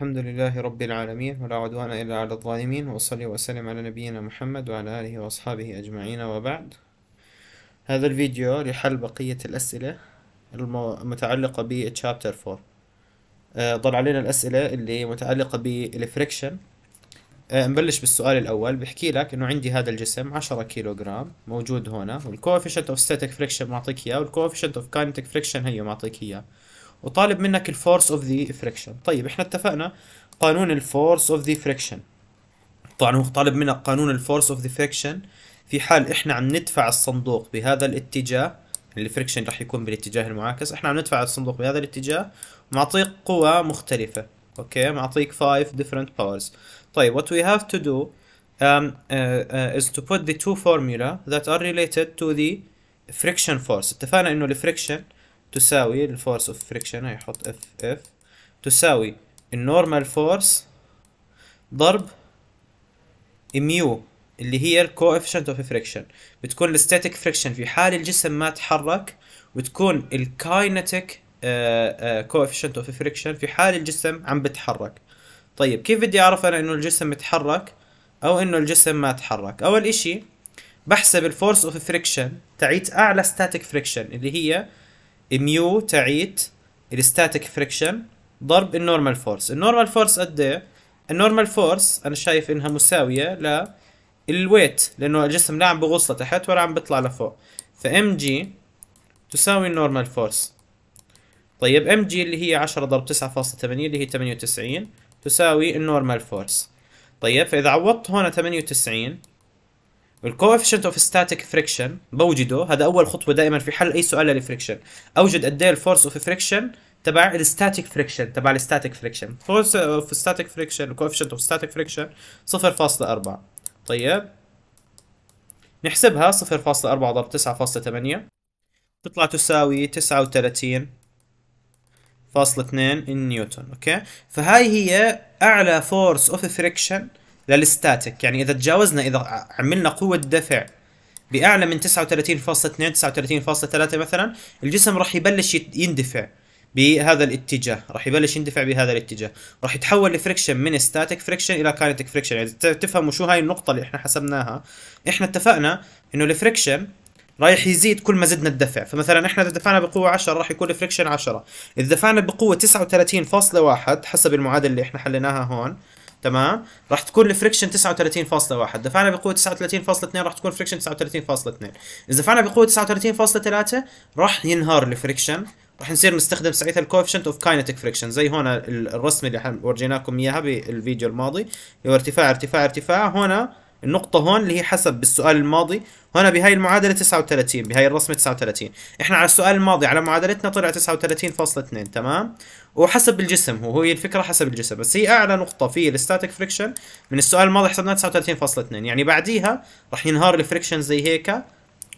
الحمد لله رب العالمين ولا عدوان إلا على الظالمين وصلي وسلم على نبينا محمد وعلى آله وأصحابه أجمعين وبعد هذا الفيديو لحل بقية الأسئلة المتعلقة بشابتر آه، 4 ضل علينا الأسئلة اللي متعلقة بالفريكشن آه، نبلش بالسؤال الأول بحكي لك إنه عندي هذا الجسم 10 كيلو جرام موجود هنا والكوفيشنت اوف ستاتيك فريكشن معطيك إياه والكوفيشنت اوف كاينتيك فريكشن هي معطيك إياه وطالب منك الفورس اوف ذا فريكشن طيب احنا اتفقنا قانون الفورس اوف ذا فريكشن طبعا هو طالب منك قانون الفورس اوف ذا فريكشن في حال احنا عم ندفع الصندوق بهذا الاتجاه يعني الفريكشن راح يكون بالاتجاه المعاكس احنا عم ندفع الصندوق بهذا الاتجاه معطيك قوى مختلفة اوكي معطيك 5 different powers طيب what we have to do um, uh, uh, is to put the two formula that are related to the friction force اتفقنا انه الفريكشن friction تساوي الفورس اوف فريكشن هيحط اف اف تساوي النورمال فورس ضرب ميو اللي هي الكوفيشنت اوف فريكشن بتكون الستاتيك فريكشن في حال الجسم ما تحرك وتكون الكاينتيك كوفيشنت اوف فريكشن في حال الجسم عم بتحرك طيب كيف بدي اعرف انا انه الجسم متحرك او انه الجسم ما تحرك اول اشي بحسب الفورس اوف فريكشن تعيت اعلى ستاتيك فريكشن اللي هي ميو تعيت الستاتيك فريكشن ضرب النورمال فورس النورمال فورس قد ايه النورمال فورس انا شايف انها مساويه ل الويت لانه الجسم لا عم بغوص لتحت ولا عم بيطلع لفوق فام جي تساوي النورمال فورس طيب ام جي اللي هي 10 ضرب 9.8 اللي هي 98 تساوي النورمال فورس طيب فاذا عوضت هون 98 الكوفيشنت اوف ستاتيك فريكشن بوجده هذا اول خطوه دائما في حل اي سؤال للفريكشن اوجد قد ايه الفورس اوف فريكشن تبع الستاتيك فريكشن تبع الستاتيك فريكشن فورس اوف ستاتيك فريكشن الكوفيشنت اوف ستاتيك فريكشن 0.4 طيب نحسبها 0.4 ضرب 9.8 تطلع تساوي 39.2 نيوتن اوكي فهاي هي اعلى فورس اوف فريكشن للستاتيك يعني اذا تجاوزنا اذا عملنا قوه دفع باعلى من 39.2 39.3 مثلا الجسم راح يبلش يندفع بهذا الاتجاه راح يبلش يندفع بهذا الاتجاه راح يتحول الفريكشن من ستاتيك فريكشن الى كاينتيك فريكشن يعني تفهموا شو هاي النقطه اللي احنا حسبناها احنا اتفقنا انه الفريكشن رايح يزيد كل ما زدنا الدفع فمثلا احنا اذا دفعنا بقوه 10 راح يكون الفريكشن 10 اذا دفعنا بقوه 39.1 حسب المعادله اللي احنا حليناها هون تمام راح تكون الفريكشن 39.1 دفعنا بقوه 39.2 راح تكون فريكشن 39.2 اذا دفعنا بقوه 39.3 راح ينهار الفريكشن راح نصير نستخدم ساعتها الكوفيشنت اوف كاينتيك فريكشن زي هون الرسم اللي ورجيناكم اياها بالفيديو الماضي اللي هو ارتفاع ارتفاع ارتفاع هنا النقطة هون اللي هي حسب بالسؤال الماضي هنا بهاي المعادلة 39 بهاي الرسمة 39 احنا على السؤال الماضي على معادلتنا طلع 39.2 تمام وحسب الجسم هو هي الفكرة حسب الجسم بس هي أعلى نقطة في الستاتيك فريكشن من السؤال الماضي حسبناها 39.2 يعني بعديها رح ينهار الفريكشن زي هيك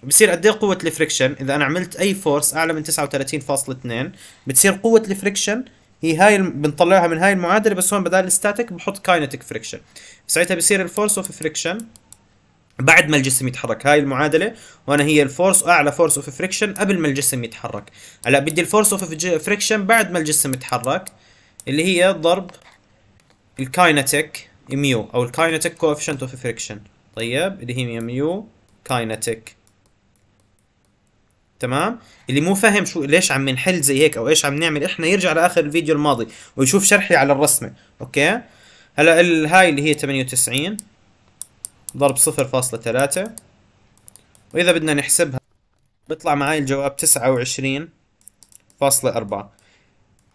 بصير قد ايه قوة الفريكشن اذا انا عملت اي فورس اعلى من 39.2 بتصير قوة الفريكشن هي هاي بنطلعها من هاي المعادله بس هون بدل الستاتيك بحط كاينتيك فريكشن ساعتها بصير الفورس اوف فريكشن بعد ما الجسم يتحرك هاي المعادله وانا هي الفورس اعلى فورس اوف فريكشن قبل ما الجسم يتحرك هلا بدي الفورس اوف فريكشن بعد ما الجسم يتحرك اللي هي ضرب الكاينتيك ميو او الكاينتيك كوفيشنت اوف فريكشن طيب اللي هي ميو كاينتيك تمام اللي مو فاهم شو ليش عم نحل زي هيك او ايش عم نعمل احنا يرجع لاخر الفيديو الماضي ويشوف شرحي على الرسمه اوكي هلا هاي اللي هي 98 ضرب 0.3 واذا بدنا نحسبها بيطلع معي الجواب 29.4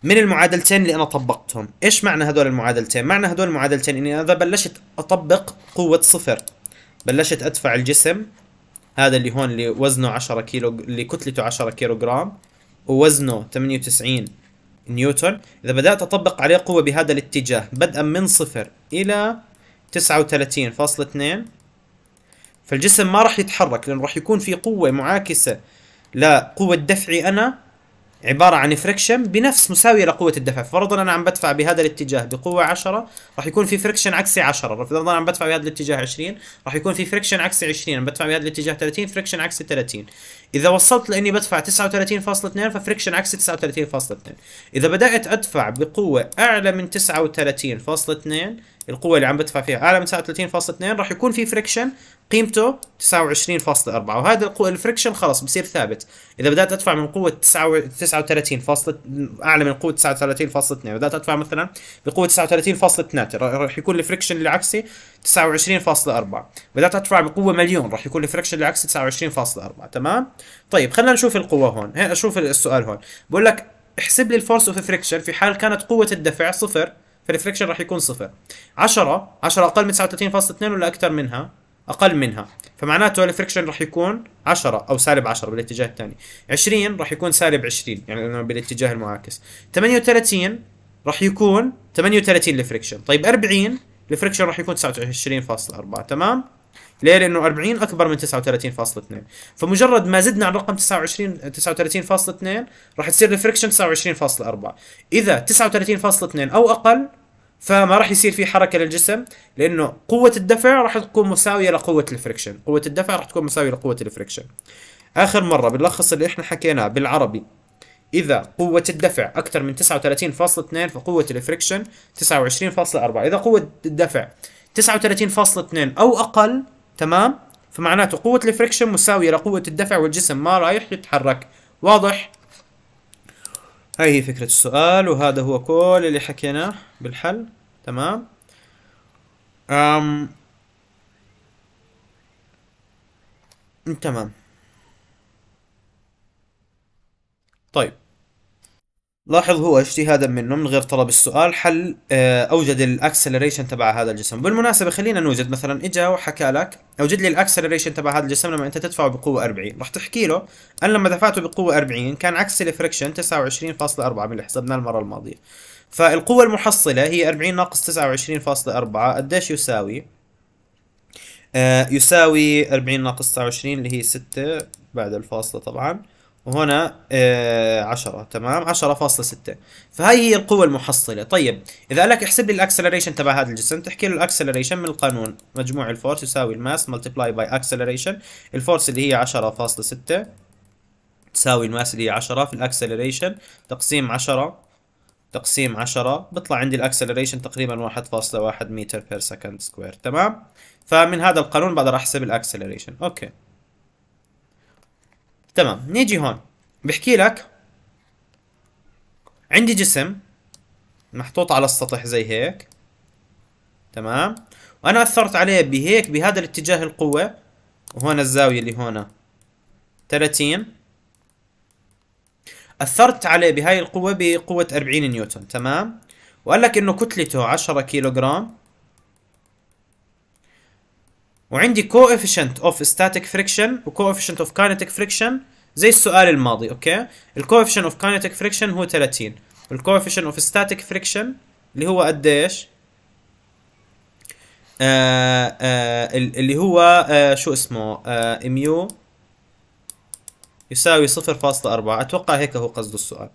من المعادلتين اللي انا طبقتهم ايش معنى هدول المعادلتين معنى هدول المعادلتين اني اذا بلشت اطبق قوه صفر بلشت ادفع الجسم هذا اللي هون اللي وزنه 10 كيلو اللي كتلته 10 كيلو جرام ووزنه 98 نيوتن إذا بدأت أطبق عليه قوة بهذا الاتجاه بدءا من صفر إلى 39.2 فالجسم ما راح يتحرك لأنه راح يكون في قوة معاكسة لقوة دفعي أنا عبارة عن فريكشن بنفس مساوية لقوة الدفع فرضا أنا عم بدفع بهذا الاتجاه بقوة 10 راح يكون في فريكشن عكسي 10 فرضا عم بدفع بهذا الاتجاه 20 راح يكون في فريكشن عكسي 20 عم بدفع بهذا الاتجاه 30 فريكشن عكسي 30 اذا وصلت لاني بدفع 39.2 ففريكشن عكس 39.2 اذا بدات ادفع بقوه اعلى من 39.2 القوه اللي عم بدفع فيها اعلى من 39.2 راح يكون في فريكشن قيمته 29.4 وهذا الفريكشن خلص بصير ثابت اذا بدات ادفع من قوه 39 اعلى من قوه 39.2 بدات ادفع مثلا بقوه 39.2 راح يكون الفريكشن اللي عكسي 29.4 بدأت تدفع بقوة مليون راح يكون الفريكشن العكسي 29.4 تمام طيب خلينا نشوف القوة هون هنا أشوف السؤال هون بقول لك احسب لي الفورس اوف فريكشن في حال كانت قوة الدفع صفر فالفريكشن راح يكون صفر 10 10 أقل من 39.2 ولا أكثر منها اقل منها فمعناته الفريكشن راح يكون 10 او سالب 10 بالاتجاه الثاني 20 راح يكون سالب 20 يعني بالاتجاه المعاكس 38 راح يكون 38 الفريكشن طيب 40 الفريكشن راح يكون 29.4 تمام ليه؟ لانه 40 اكبر من 39.2 فمجرد ما زدنا على الرقم 29 39.2 راح تصير الفريكشن 29.4 اذا 39.2 او اقل فما راح يصير في حركه للجسم لانه قوه الدفع راح تكون مساويه لقوه الفريكشن قوه الدفع راح تكون مساويه لقوه الفريكشن اخر مره بنلخص اللي احنا حكيناه بالعربي إذا قوة الدفع أكثر من 39.2 فقوة الفريكشن 29.4 إذا قوة الدفع 39.2 أو أقل تمام فمعناته قوة الفريكشن مساوية لقوة الدفع والجسم ما رايح يتحرك واضح هاي هي فكرة السؤال وهذا هو كل اللي حكيناه بالحل تمام أم... تمام لاحظ هو اجتهادا منه من غير طلب السؤال حل آه، اوجد الاكسلريشن تبع هذا الجسم بالمناسبه خلينا نوجد مثلا اجا وحكى لك اوجد لي الاكسلريشن تبع هذا الجسم لما انت تدفعه بقوه 40 راح تحكي له انا لما دفعته بقوه 40 كان عكس الفريكشن 29.4 من اللي حسبناه المره الماضيه فالقوه المحصله هي 40 ناقص 29.4 قديش يساوي آه، يساوي 40 ناقص 29 اللي هي 6 بعد الفاصله طبعا وهنا آه 10 تمام 10.6 فهي هي القوة المحصلة طيب إذا قال لك احسب لي الأكسلريشن تبع هذا الجسم تحكي له الأكسلريشن من القانون مجموع الفورس يساوي الماس ملتبلاي باي أكسلريشن الفورس اللي هي 10.6 تساوي الماس اللي هي 10 في الأكسلريشن تقسيم 10 تقسيم 10 بيطلع عندي الاكسلريشن تقريبا 1.1 متر بير سكند سكوير تمام فمن هذا القانون بقدر احسب الاكسلريشن اوكي تمام نيجي هون بحكي لك عندي جسم محطوط على السطح زي هيك تمام وانا اثرت عليه بهيك بهذا الاتجاه القوه وهون الزاويه اللي هون 30 اثرت عليه بهاي القوه بقوه 40 نيوتن تمام وقال لك انه كتلته 10 كيلو جرام وعندي coefficient of static friction و coefficient of kinetic friction زي السؤال الماضي اوكي الكوفيشن اوف كاينتيك فريكشن هو 30 والكوفيشن اوف ستاتيك فريكشن اللي هو قديش آه آه اللي هو آه شو اسمه آه ميو يساوي 0.4 اتوقع هيك هو قصد السؤال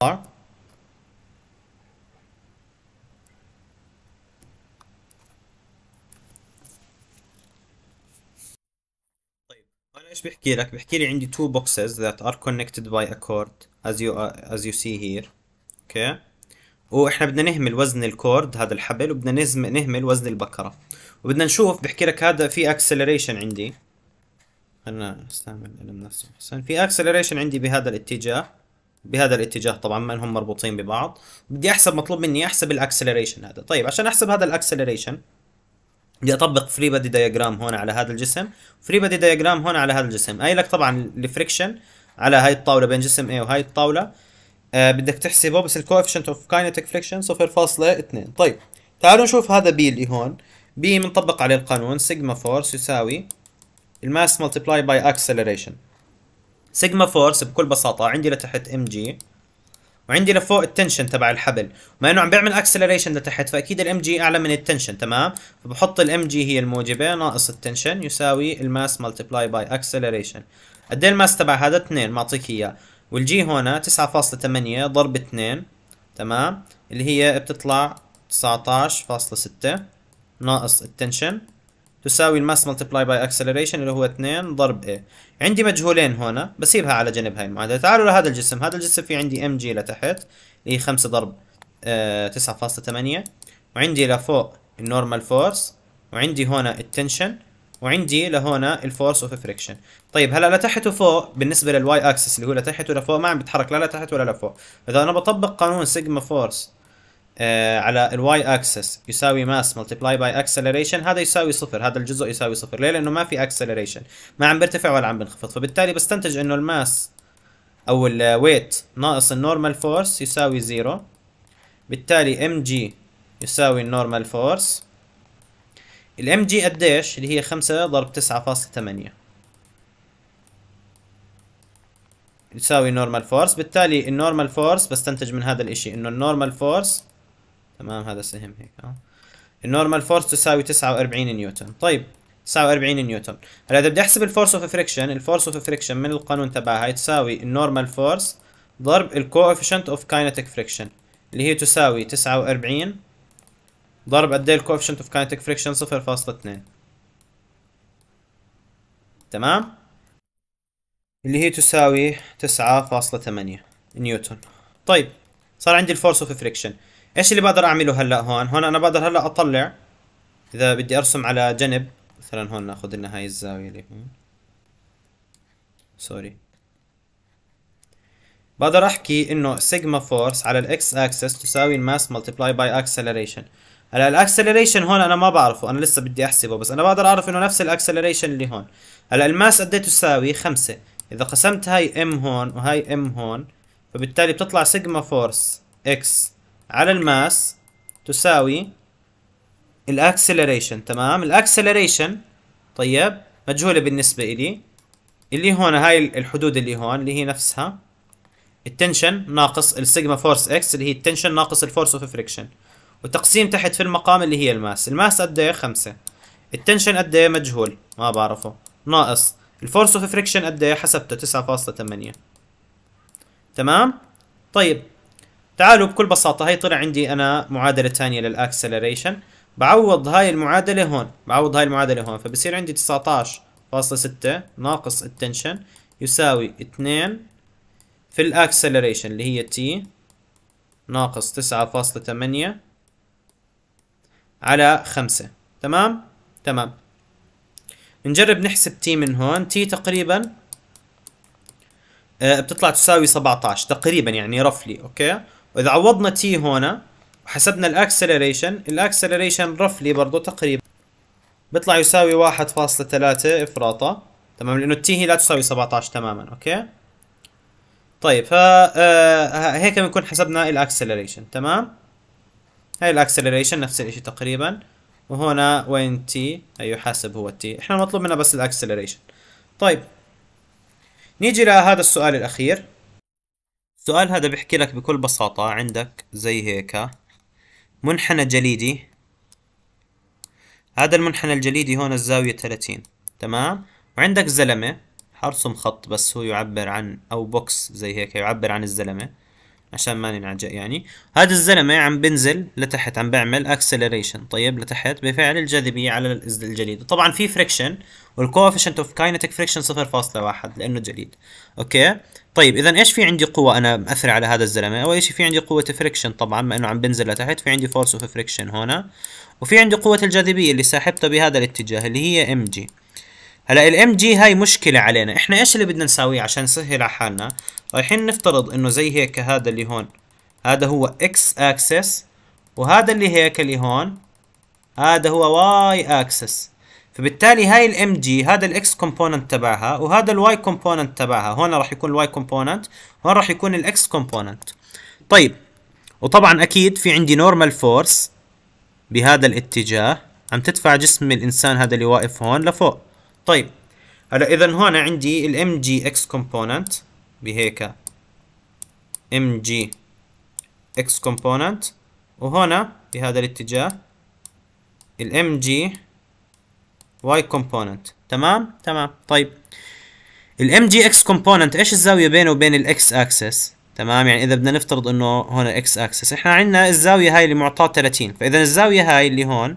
are طيب انا ايش بحكي لك بحكي لي عندي two boxes that are connected by a cord as you uh, as you see here اوكي okay. واحنا بدنا نهمل وزن الكورد هذا الحبل وبدنا نزم نهمل وزن البكره وبدنا نشوف بحكي لك هذا في اكسلريشن عندي خلينا نستعمل علم نفسي احسن في اكسلريشن عندي بهذا الاتجاه بهذا الاتجاه طبعا ما انهم مربوطين ببعض بدي احسب مطلوب مني احسب الاكسلريشن هذا طيب عشان احسب هذا الاكسلريشن بدي اطبق فري بادي دايجرام هون على هذا الجسم فري بادي دايجرام هون على هذا الجسم قايل لك طبعا الفريكشن على هاي الطاوله بين جسم A وهاي الطاوله آه بدك تحسبه بس الكوفيشنت اوف كاينتيك فريكشن 0.2 طيب تعالوا نشوف هذا بي اللي هون بي بنطبق عليه القانون سيجما فورس يساوي الماس ملتبلاي باي اكسلريشن سيجما فورس بكل بساطه عندي لتحت ام جي وعندي لفوق التنشن تبع الحبل وما انه عم بيعمل اكسلريشن لتحت فاكيد الام جي اعلى من التنشن تمام فبحط الام جي هي الموجبه ناقص التنشن يساوي الماس ملتبلاي باي اكسلريشن قد ايه الماس تبع هذا 2 معطيك اياه والجي هنا 9.8 ضرب 2 تمام اللي هي بتطلع 19.6 ناقص التنشن تساوي الماس ملتبلاي باي اكسلريشن اللي هو 2 ضرب A عندي مجهولين هنا بسيبها على جنب هاي المعادله تعالوا لهذا الجسم هذا الجسم في عندي ام جي لتحت اللي هي 5 ضرب 9.8 آه، وعندي لفوق النورمال فورس وعندي هنا التنشن وعندي لهنا الفورس اوف فريكشن طيب هلا لتحت وفوق بالنسبه للواي اكسس اللي هو لتحت ولفوق ما عم بيتحرك لا لتحت ولا لفوق فاذا انا بطبق قانون سيجما فورس آه، على الواي اكسس يساوي ماس ملتبلاي باي اكسلريشن هذا يساوي صفر هذا الجزء يساوي صفر ليه لانه ما في اكسلريشن ما عم بيرتفع ولا عم بنخفض فبالتالي بستنتج انه الماس او الويت ناقص النورمال فورس يساوي زيرو بالتالي ام جي يساوي النورمال فورس الام جي قديش اللي هي خمسة ضرب تسعة يساوي نورمال فورس بالتالي النورمال فورس بستنتج من هذا الاشي انه النورمال فورس تمام هذا سهم هيك ها النورمال فورس تساوي 49 نيوتن طيب 49 نيوتن هلا اذا بدي احسب الفورس اوف فريكشن الفورس اوف فريكشن من القانون تبعها تساوي النورمال فورس ضرب الكوفيشنت اوف كاينتيك فريكشن اللي هي تساوي 49 ضرب قد ايه الكوفيشنت اوف كاينتيك فريكشن 0.2 تمام اللي هي تساوي 9.8 نيوتن طيب صار عندي الفورس اوف فريكشن ايش اللي بقدر اعمله هلا هون هون انا بقدر هلا اطلع اذا بدي ارسم على جنب مثلا هون ناخذ لنا هاي الزاويه اللي هون سوري بقدر احكي انه سيجما فورس على الاكس اكسس تساوي الماس ملتبلاي باي اكسلريشن هلا الاكسلريشن هون انا ما بعرفه انا لسه بدي احسبه بس انا بقدر اعرف انه نفس الاكسلريشن اللي هون هلا الماس قد ايه تساوي خمسة اذا قسمت هاي ام هون وهاي ام هون فبالتالي بتطلع سيجما فورس اكس على الماس تساوي الاكسلريشن تمام الاكسلريشن طيب مجهولة بالنسبة إلي اللي هون هاي الحدود اللي هون اللي هي نفسها التنشن ناقص السيجما فورس اكس اللي هي التنشن ناقص الفورس اوف فريكشن وتقسيم تحت في المقام اللي هي الماس الماس قد ايه خمسة التنشن قد ايه مجهول ما بعرفه ناقص الفورس اوف فريكشن قد ايه حسبته 9.8 تمام طيب تعالوا بكل بساطة هي طلع عندي أنا معادلة تانية للأكسلريشن بعوض هاي المعادلة هون بعوض هاي المعادلة هون فبصير عندي 19.6 ناقص التنشن يساوي 2 في الأكسلريشن اللي هي تي ناقص 9.8 على 5 تمام تمام نجرب نحسب تي من هون تي تقريبا آه، بتطلع تساوي 17 تقريبا يعني رفلي اوكي واذا عوضنا تي هنا وحسبنا الاكسلريشن الاكسلريشن رفلي برضه تقريبا بيطلع يساوي 1.3 افراطه تمام لانه التي هي لا تساوي 17 تماما اوكي طيب ها آه، هيك بنكون حسبنا الاكسلريشن تمام هاي الاكسلريشن نفس الشيء تقريبا وهنا وين تي أيوه، حاسب هو التي احنا مطلوب منا بس الاكسلريشن طيب نيجي لهذا السؤال الاخير السؤال هذا بيحكي لك بكل بساطة عندك زي هيك منحنى جليدي هذا المنحنى الجليدي هون الزاوية 30 تمام وعندك زلمة حرسم خط بس هو يعبر عن او بوكس زي هيك يعبر عن الزلمة عشان ما ننعجق يعني هذا الزلمة عم بنزل لتحت عم بعمل acceleration طيب لتحت بفعل الجاذبية على الجليد طبعا في فريكشن والكوفيشنت اوف كاينتيك فريكشن 0.1 لانه جليد اوكي طيب اذا ايش في عندي قوه انا مأثرة على هذا الزلمه اول شيء في عندي قوه فريكشن طبعا ما انه عم بنزل لتحت في عندي فورس اوف فريكشن هنا وفي عندي قوه الجاذبيه اللي ساحبته بهذا الاتجاه اللي هي ام جي هلا الام جي هاي مشكله علينا احنا ايش اللي بدنا نساويه عشان نسهل على حالنا رايحين نفترض انه زي هيك هذا اللي هون هذا هو اكس اكسس وهذا اللي هيك اللي هون هذا هو واي اكسس فبالتالي هاي الام جي هذا الاكس كومبوننت تبعها وهذا الواي كومبوننت تبعها هون راح يكون الواي كومبوننت هون راح يكون الاكس كومبوننت طيب وطبعا اكيد في عندي نورمال فورس بهذا الاتجاه عم تدفع جسم الانسان هذا اللي واقف هون لفوق طيب هلا اذا هون عندي الام جي اكس كومبوننت بهيك ام جي اكس كومبوننت وهنا بهذا الاتجاه الام جي واي كومبوننت تمام تمام طيب الام جي اكس كومبوننت ايش الزاويه بينه وبين الاكس اكسس تمام يعني اذا بدنا نفترض انه هون الاكس اكسس احنا عندنا الزاويه هاي اللي معطاه 30 فاذا الزاويه هاي اللي هون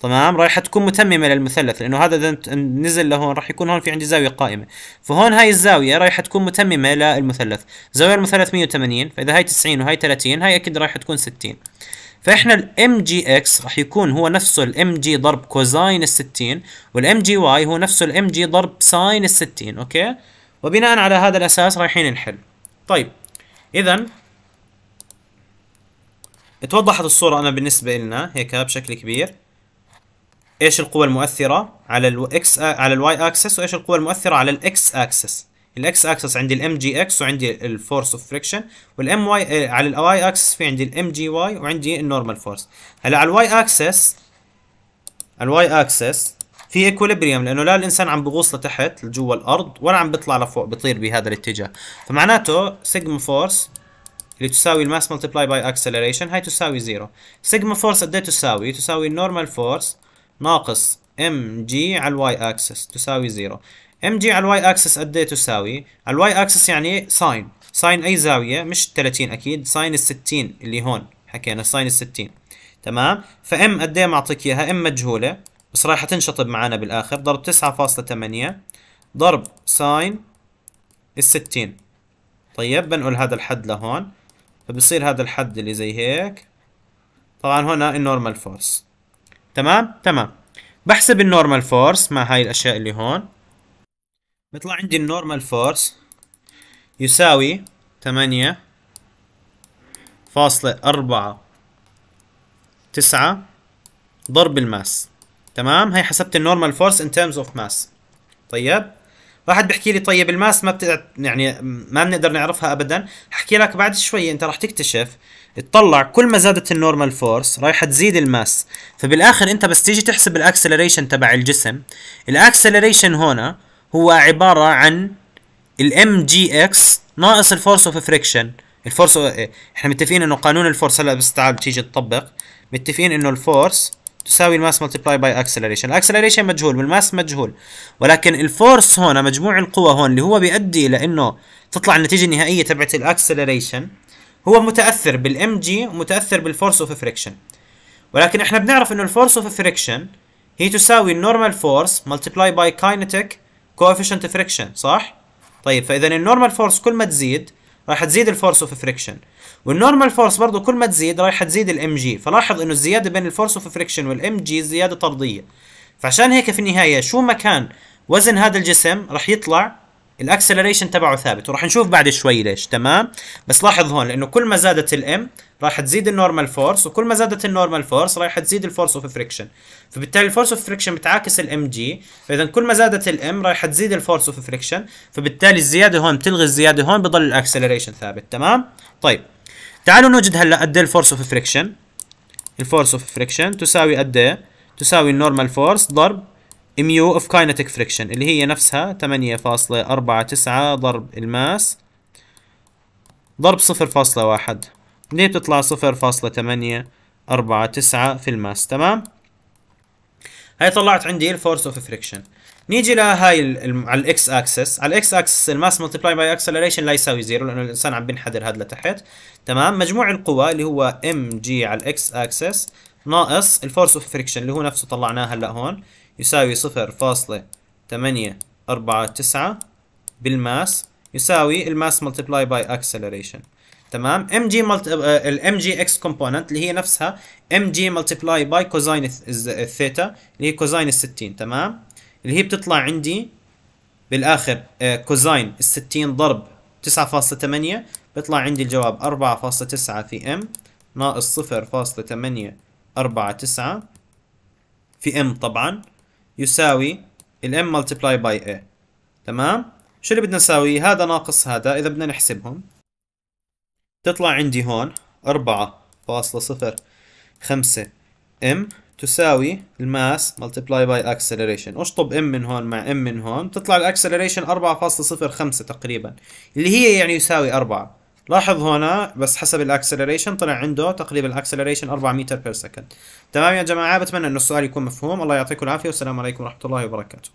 تمام راح تكون متممه للمثلث لانه هذا اذا نزل لهون راح يكون هون في عندي زاويه قائمه فهون هاي الزاويه راح تكون متممه للمثلث زاويه المثلث 180 فاذا هاي 90 وهاي 30 هاي اكيد راح تكون 60 فاحنا الام جي اكس راح يكون هو نفسه الام جي ضرب كوزاين ال 60 والام جي واي هو نفسه الام جي ضرب ساين ال 60 اوكي وبناء على هذا الاساس رايحين نحل طيب اذا اتوضحت الصورة أنا بالنسبة لنا هيك بشكل كبير ايش القوة المؤثرة على الاكس على الواي اكسس وايش القوة المؤثرة على الاكس اكسس الاكس اكسس عندي الام جي اكس وعندي الفورس اوف فريكشن والام واي على الواي اكسس في عندي الام جي واي وعندي النورمال فورس هلا على الواي اكسس الواي اكسس في ايكوليبريم لانه لا الانسان عم بغوص لتحت لجوا الارض ولا عم بيطلع لفوق بيطير بهذا الاتجاه فمعناته سيجما فورس اللي تساوي الماس ملتبلاي باي اكسلريشن هاي تساوي زيرو سيجما فورس قد ايه تساوي تساوي النورمال فورس ناقص ام جي على الواي اكسس تساوي زيرو ام جي على الواي اكسس قد ايه تساوي على الواي اكسس يعني ساين ساين اي زاويه مش 30 اكيد ساين ال 60 اللي هون حكينا ساين ال 60 تمام فام قد ايه معطيك اياها ام مجهوله بس رايحة تنشطب معنا بالاخر ضرب 9.8 ضرب ساين ال 60 طيب بنقل هذا الحد لهون فبصير هذا الحد اللي زي هيك طبعا هنا النورمال فورس تمام تمام بحسب النورمال فورس مع هاي الاشياء اللي هون بيطلع عندي النورمال فورس يساوي ثمانية فاصلة أربعة تسعة ضرب الماس تمام هي حسبت النورمال فورس ان تيرمز اوف ماس طيب واحد بيحكي لي طيب الماس ما بتقدر يعني ما بنقدر نعرفها ابدا احكي لك بعد شوي انت راح تكتشف تطلع كل ما زادت النورمال فورس رايحه تزيد الماس فبالاخر انت بس تيجي تحسب الاكسلريشن تبع الجسم الاكسلريشن هنا هو عبارة عن الـ MGX ناقص الفورس اوف فريكشن الفورس احنا متفقين انه قانون الفورس هلا بس تعال تيجي تطبق متفقين انه الفورس تساوي الماس ملتبلاي باي اكسلريشن الاكسلريشن مجهول والماس مجهول ولكن الفورس هون مجموع القوى هون اللي هو بيؤدي لانه تطلع النتيجه النهائيه تبعت الاكسلريشن هو متاثر بالام جي ومتاثر بالفورس اوف فريكشن ولكن احنا بنعرف انه الفورس اوف فريكشن هي تساوي النورمال فورس ملتبلاي باي كاينتيك كوفيشنت فريكشن صح طيب فاذا النورمال فورس كل ما تزيد راح تزيد الفورس اوف فريكشن والنورمال فورس برضه كل ما تزيد راح تزيد الام جي فلاحظ انه الزياده بين الفورس اوف فريكشن والام جي زياده طرديه فعشان هيك في النهايه شو ما كان وزن هذا الجسم راح يطلع الاكسلريشن تبعه ثابت وراح نشوف بعد شوي ليش تمام بس لاحظ هون لانه كل ما زادت الام راح تزيد النورمال فورس وكل ما زادت النورمال فورس راح تزيد الفورس اوف فريكشن فبالتالي الفورس اوف فريكشن بتعاكس الام جي فاذا كل ما زادت الام راح تزيد الفورس اوف فريكشن فبالتالي الزياده هون بتلغي الزياده هون بضل الاكسلريشن ثابت تمام طيب تعالوا نوجد هلا قد ايه الفورس اوف فريكشن الفورس اوف فريكشن تساوي قد ايه تساوي النورمال فورس ضرب ميو اوف كاينتيك فريكشن اللي هي نفسها 8.49 ضرب الماس ضرب 0.1 ليه بتطلع 0.849 في الماس تمام هاي طلعت عندي الفورس اوف فريكشن نيجي لهاي على الاكس اكسس على الاكس اكسس الماس ملتبلاي باي اكسلريشن لا يساوي زيرو لانه الانسان عم بينحدر هذا لتحت تمام مجموع القوى اللي هو ام جي على الاكس اكسس ناقص الفورس اوف فريكشن اللي هو نفسه طلعناه هلا هون يساوي صفر فاصلة تمانية أربعة تسعة بالماس يساوي الماس ملتبلاي باي اكسلريشن تمام ام جي الام جي اكس كومبوننت اللي هي نفسها ام جي ملتبلاي باي كوزاين الثيتا اللي هي كوزاين ال 60 تمام اللي هي بتطلع عندي بالاخر كوزاين ال 60 ضرب 9.8 بيطلع عندي الجواب 4.9 في ام ناقص 0.849 في ام طبعا يساوي الام ملتبلاي باي اي تمام شو اللي بدنا نساوي هذا ناقص هذا اذا بدنا نحسبهم تطلع عندي هون 4.05 ام تساوي الماس ملتبلاي باي اكسلريشن اشطب ام من هون مع ام من هون تطلع الاكسلريشن 4.05 تقريبا اللي هي يعني يساوي 4 لاحظ هنا بس حسب الاكسلريشن طلع عنده تقريبا الاكسلريشن 4 متر بير سكند تمام يا جماعه بتمنى انه السؤال يكون مفهوم الله يعطيكم العافيه والسلام عليكم ورحمه الله وبركاته